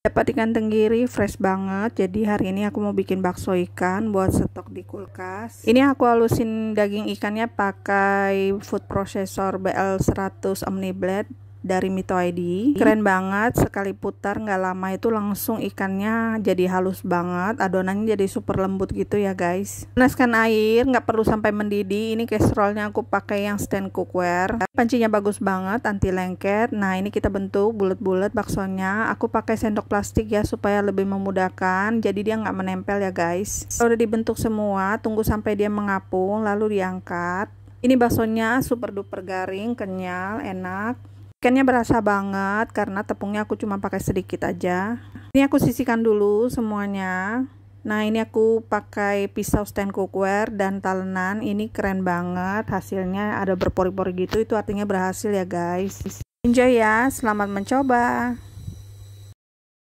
Dapat ikan tenggiri fresh banget. Jadi hari ini aku mau bikin bakso ikan buat stok di kulkas. Ini aku halusin daging ikannya pakai food processor BL100 Omniblade dari Mito ID. Keren banget, sekali putar nggak lama itu langsung ikannya jadi halus banget, adonannya jadi super lembut gitu ya guys. Panaskan air, nggak perlu sampai mendidih. Ini casserole aku pakai yang stand cookware. Pancinya bagus banget, anti lengket. Nah ini kita bentuk bulat-bulat baksonya. Aku pakai sendok plastik ya supaya lebih memudahkan, jadi dia nggak menempel ya guys. Kalau udah dibentuk semua, tunggu sampai dia mengapung, lalu diangkat. Ini baksonya super duper garing, kenyal, enak. Ikannya berasa banget karena tepungnya aku cuma pakai sedikit aja. Ini aku sisihkan dulu semuanya. Nah ini aku pakai pisau stand cookware dan talenan. Ini keren banget hasilnya ada berpori-pori gitu. Itu artinya berhasil ya guys. Enjoy ya, selamat mencoba.